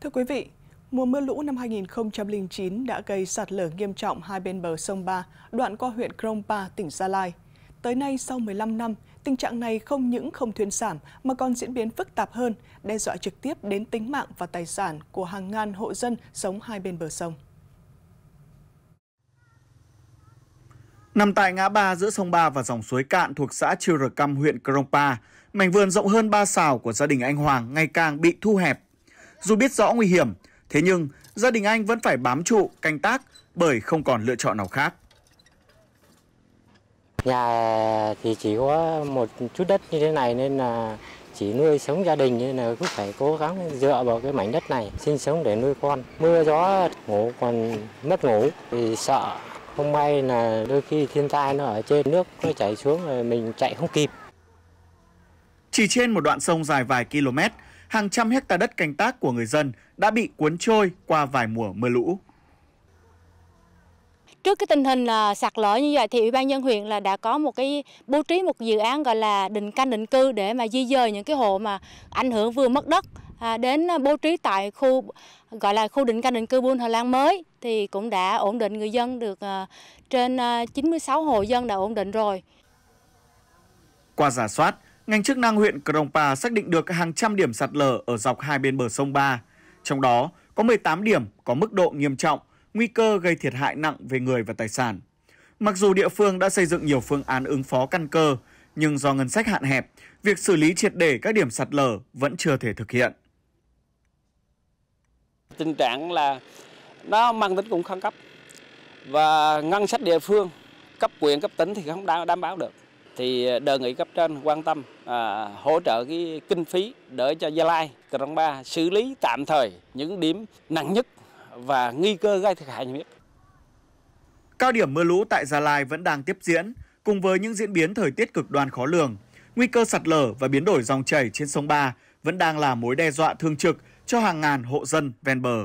Thưa quý vị, mùa mưa lũ năm 2009 đã gây sạt lở nghiêm trọng hai bên bờ sông Ba, đoạn qua huyện Krongpa, tỉnh Gia Lai. Tới nay, sau 15 năm, tình trạng này không những không thuyên giảm mà còn diễn biến phức tạp hơn, đe dọa trực tiếp đến tính mạng và tài sản của hàng ngàn hộ dân sống hai bên bờ sông. Nằm tại ngã ba giữa sông Ba và dòng suối cạn thuộc xã Chư Rờ Căm, huyện Krongpa, mảnh vườn rộng hơn 3 xào của gia đình anh Hoàng ngày càng bị thu hẹp dù biết rõ nguy hiểm, thế nhưng gia đình anh vẫn phải bám trụ, canh tác bởi không còn lựa chọn nào khác. Nhà thì chỉ có một chút đất như thế này nên là chỉ nuôi sống gia đình nên là cũng phải cố gắng dựa vào cái mảnh đất này sinh sống để nuôi con. Mưa gió ngủ còn mất ngủ vì sợ không may là đôi khi thiên tai nó ở trên nước nó chảy xuống rồi mình chạy không kịp. Chỉ trên một đoạn sông dài vài km, hàng trăm hecta đất canh tác của người dân đã bị cuốn trôi qua vài mùa mưa lũ. Trước cái tình hình là sạt lở như vậy thì Ủy ban nhân huyện là đã có một cái bố trí một dự án gọi là định canh định cư để mà di dời những cái hộ mà ảnh hưởng vừa mất đất à, đến bố trí tại khu gọi là khu định canh định cư Buôn Hà Lan mới thì cũng đã ổn định người dân được à, trên 96 à, hộ dân đã ổn định rồi. Qua giả soát, ngành chức năng huyện Krongpa xác định được hàng trăm điểm sạt lở ở dọc hai bên bờ sông Ba. Trong đó, có 18 điểm có mức độ nghiêm trọng, nguy cơ gây thiệt hại nặng về người và tài sản. Mặc dù địa phương đã xây dựng nhiều phương án ứng phó căn cơ, nhưng do ngân sách hạn hẹp, việc xử lý triệt để các điểm sạt lở vẫn chưa thể thực hiện. Tình trạng là nó mang tính cũng khẩn cấp và ngân sách địa phương cấp quyền cấp tỉnh thì không đảm bảo được thì ờ, đề nghị cấp trên quan tâm à, hỗ trợ cái kinh phí để cho Gia Lai, Cron Ba xử lý tạm thời những điểm nặng nhất và nguy cơ gây thiệt hại nhất. Cao điểm mưa lũ tại Gia Lai vẫn đang tiếp diễn, cùng với những diễn biến thời tiết cực đoan khó lường, nguy cơ sạt lở và biến đổi dòng chảy trên sông Ba vẫn đang là mối đe dọa thường trực cho hàng ngàn hộ dân ven bờ.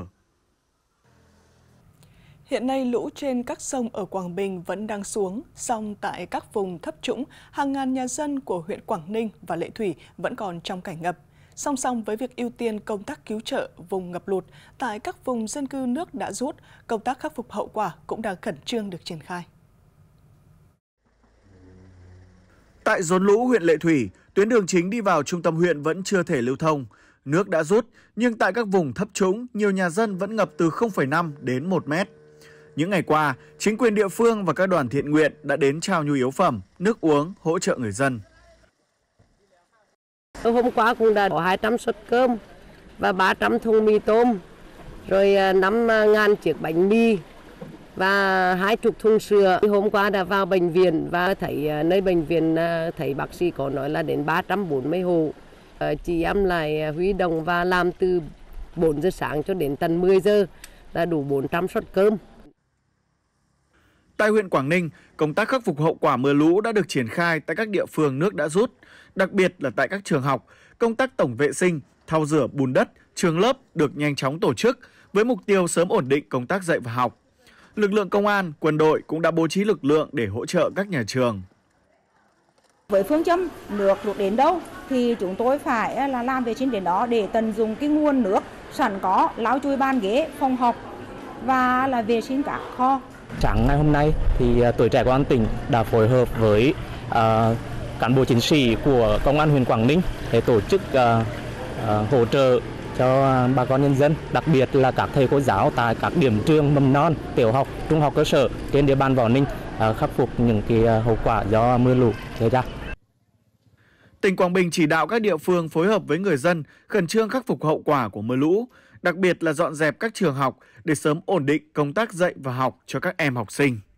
Hiện nay lũ trên các sông ở Quảng Bình vẫn đang xuống, song tại các vùng thấp trũng, hàng ngàn nhà dân của huyện Quảng Ninh và Lệ Thủy vẫn còn trong cảnh ngập. Song song với việc ưu tiên công tác cứu trợ vùng ngập lụt, tại các vùng dân cư nước đã rút, công tác khắc phục hậu quả cũng đang khẩn trương được triển khai. Tại rốn lũ huyện Lệ Thủy, tuyến đường chính đi vào trung tâm huyện vẫn chưa thể lưu thông. Nước đã rút, nhưng tại các vùng thấp trũng, nhiều nhà dân vẫn ngập từ 0,5 đến 1 mét. Những ngày qua, chính quyền địa phương và các đoàn thiện nguyện đã đến trao nhu yếu phẩm, nước uống, hỗ trợ người dân. Hôm qua cũng đã có 200 suất cơm và 300 thùng mì tôm, rồi 5.000 à, à, chiếc bánh mì và hai chục thùng sữa. Hôm qua đã vào bệnh viện và thấy à, nơi bệnh viện thấy bác sĩ có nói là đến 340 hộ. Ờ, chị em lại huy động và làm từ 4 giờ sáng cho đến tận 10 giờ là đủ 400 suất cơm. Tại huyện Quảng Ninh, công tác khắc phục hậu quả mưa lũ đã được triển khai tại các địa phương nước đã rút, đặc biệt là tại các trường học, công tác tổng vệ sinh, thao rửa bùn đất, trường lớp được nhanh chóng tổ chức với mục tiêu sớm ổn định công tác dạy và học. Lực lượng công an, quân đội cũng đã bố trí lực lượng để hỗ trợ các nhà trường. Với phương châm nước rút đến đâu thì chúng tôi phải là làm vệ sinh đến đó để tận dụng cái nguồn nước sẵn có, lau chùi bàn ghế, phòng học và là vệ sinh cả kho, Sáng ngày hôm nay thì ờ, tuổi trẻ công an tỉnh đã phối hợp với uh, cán bộ chiến sĩ của công an huyện Quảng Ninh để tổ chức uh, uh, hỗ trợ cho bà con nhân dân, đặc biệt là các thầy cô giáo tại các điểm trường mầm non, tiểu học, trung học cơ sở trên địa bàn Võ Ninh uh, khắc phục những cái hậu quả do mưa lũ gây ra. Tỉnh Quảng Bình chỉ đạo các địa phương phối hợp với người dân khẩn trương khắc phục hậu quả của mưa lũ, đặc biệt là dọn dẹp các trường học để sớm ổn định công tác dạy và học cho các em học sinh.